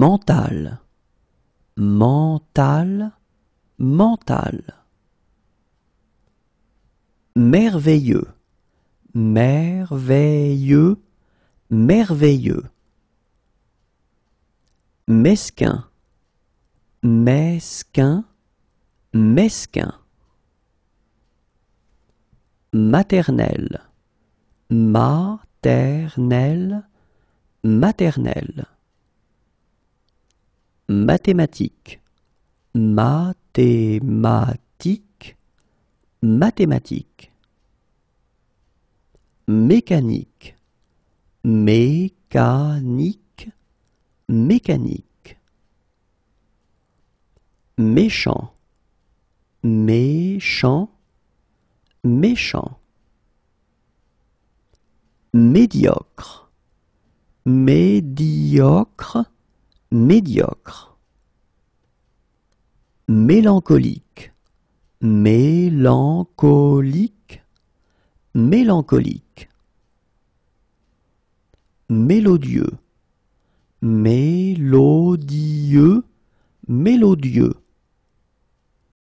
mental, mental, mental. Merveilleux, merveilleux, merveilleux. Mesquin, mesquin, mesquin. Maternel, maternelle, maternelle mathématiques, mathématiques, mathématiques, mécanique, mécanique, mécanique, méchant, méchant, méchant, médiocre, médiocre, Médiocre. Mélancolique. Mélancolique. Mélancolique. Mélodieux. Mélodieux. Mélodieux.